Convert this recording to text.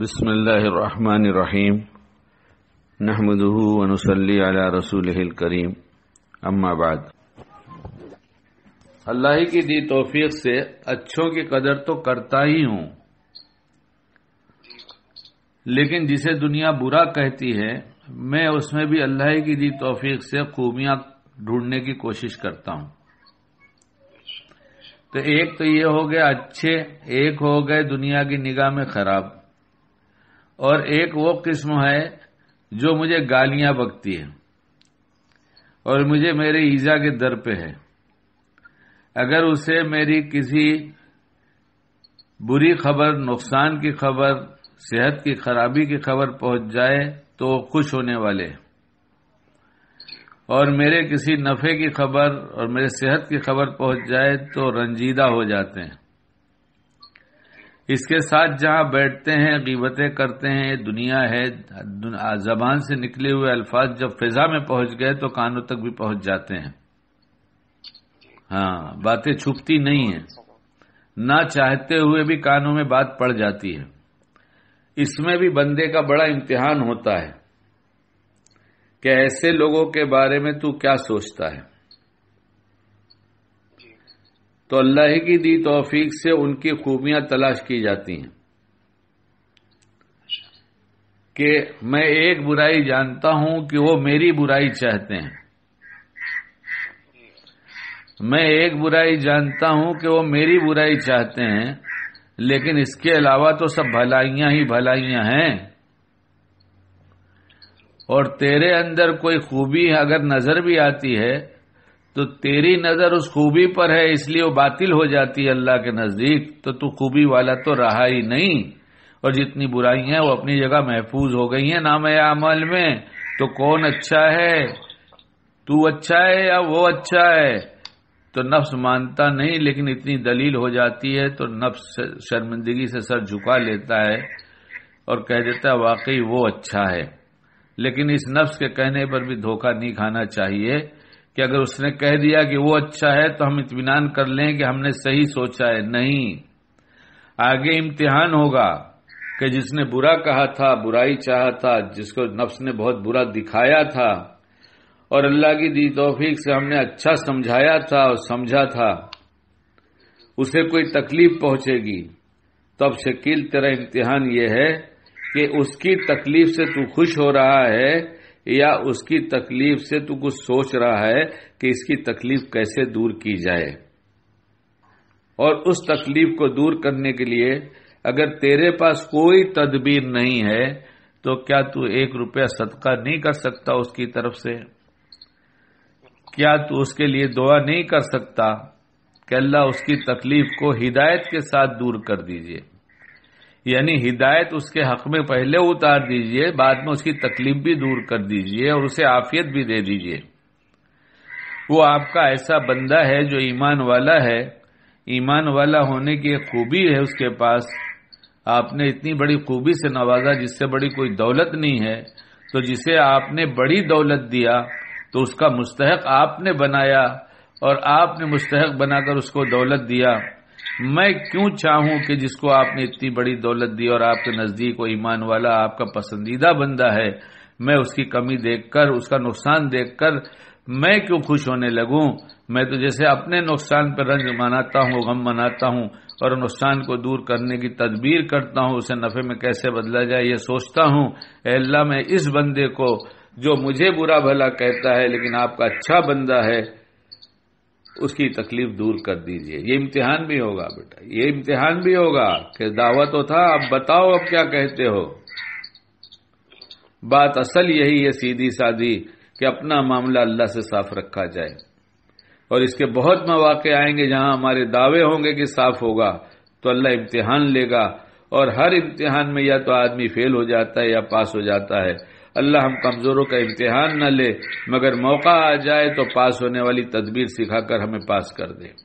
بسم الله الرحمن الرحيم نحمده ونصلي على رسوله الكريم अम्मा बाद अल्लाह ही की दी तोफीक से अच्छों की कदर तो करता ही हूं लेकिन जिसे दुनिया बुरा कहती है मैं उसमें भी अल्लाह ही की दी तोफीक से खूबियां ढूंढने की कोशिश करता हूं तो एक तो ये हो गया अच्छे एक हो गए दुनिया की निगाह में खराब और एक वो किस्म है जो मुझे गालियां बकती है और मुझे मेरे ईजा के दर पे है अगर उसे मेरी किसी बुरी खबर नुकसान की खबर सेहत की खराबी की खबर पहुंच जाए तो वो खुश होने वाले और मेरे किसी नफे की खबर और मेरे सेहत की खबर पहुंच जाए तो रंजीदा हो जाते हैं इसके साथ जहां बैठते हैं गीबतें करते हैं दुनिया है जबान से निकले हुए अल्फाज जब फिजा में पहुंच गए तो कानों तक भी पहुंच जाते हैं हाँ बातें छुपती नहीं है ना चाहते हुए भी कानों में बात पड़ जाती है इसमें भी बंदे का बड़ा इम्तिहान होता है कि ऐसे लोगों के बारे में तू क्या सोचता है तो अल्लाह की दी तोफीक से उनकी खूबियां तलाश की जाती हैं कि मैं एक बुराई जानता हूं कि वो मेरी बुराई चाहते हैं मैं एक बुराई जानता हूं कि वो मेरी बुराई चाहते हैं लेकिन इसके अलावा तो सब भलाइयां ही भलाइयां हैं और तेरे अंदर कोई खूबी अगर नजर भी आती है तो तेरी नजर उस खूबी पर है इसलिए वो बातिल हो जाती है अल्लाह के नजदीक तो तू खूबी वाला तो रहा ही नहीं और जितनी बुराई है वो अपनी जगह महफूज हो गई है नाम अमल में तो कौन अच्छा है तू अच्छा है या वो अच्छा है तो नफ्स मानता नहीं लेकिन इतनी दलील हो जाती है तो नफ्स शर्मिंदगी से सर झुका लेता है और कह देता है वाकई वो अच्छा है लेकिन इस नफ्स के कहने पर भी धोखा नहीं खाना चाहिए कि अगर उसने कह दिया कि वो अच्छा है तो हम इतमान कर लें कि हमने सही सोचा है नहीं आगे इम्तिहान होगा कि जिसने बुरा कहा था बुराई चाहा था जिसको नफ्स ने बहुत बुरा दिखाया था और अल्लाह की दी तोफीक से हमने अच्छा समझाया था और समझा था उसे कोई तकलीफ पहुंचेगी तो अब शकील तेरा इम्तिहान ये है कि उसकी तकलीफ से तू खुश हो रहा है या उसकी तकलीफ से तू कुछ सोच रहा है कि इसकी तकलीफ कैसे दूर की जाए और उस तकलीफ को दूर करने के लिए अगर तेरे पास कोई तदबीर नहीं है तो क्या तू एक रुपया सदका नहीं कर सकता उसकी तरफ से क्या तू उसके लिए दुआ नहीं कर सकता कि अल्लाह उसकी तकलीफ को हिदायत के साथ दूर कर दीजिए यानी हिदायत उसके हक में पहले उतार दीजिए बाद में उसकी तकलीफ भी दूर कर दीजिए और उसे आफियत भी दे दीजिए वो आपका ऐसा बंदा है जो ईमान वाला है ईमान वाला होने की एक खूबी है उसके पास आपने इतनी बड़ी खूबी से नवाजा जिससे बड़ी कोई दौलत नहीं है तो जिसे आपने बड़ी दौलत दिया तो उसका मुस्तहक आपने बनाया और आपने मुस्तहक बनाकर उसको दौलत दिया मैं क्यों चाहूं कि जिसको आपने इतनी बड़ी दौलत दी और आपके नजदीक वो ईमान वाला आपका पसंदीदा बंदा है मैं उसकी कमी देखकर उसका नुकसान देखकर मैं क्यों खुश होने लगूं मैं तो जैसे अपने नुकसान पर रंज मनाता हूं गम मनाता हूं और नुकसान को दूर करने की तदबीर करता हूं उसे नफे में कैसे बदला जाए ये सोचता हूं अल्लाह मैं इस बंदे को जो मुझे बुरा भला कहता है लेकिन आपका अच्छा बंदा है उसकी तकलीफ दूर कर दीजिए ये इम्तिहान भी होगा बेटा ये इम्तिहान भी होगा कि दावा तो था अब बताओ अब क्या कहते हो बात असल यही है सीधी सादी कि अपना मामला अल्लाह से साफ रखा जाए और इसके बहुत मौाक़े आएंगे जहां हमारे दावे होंगे कि साफ होगा तो अल्लाह इम्तिहान लेगा और हर इम्तिहान में या तो आदमी फेल हो जाता है या पास हो जाता है अल्लाह हम कमज़ोरों का इम्तिहान न ले मगर मौका आ जाए तो पास होने वाली तदबीर सिखाकर हमें पास कर दे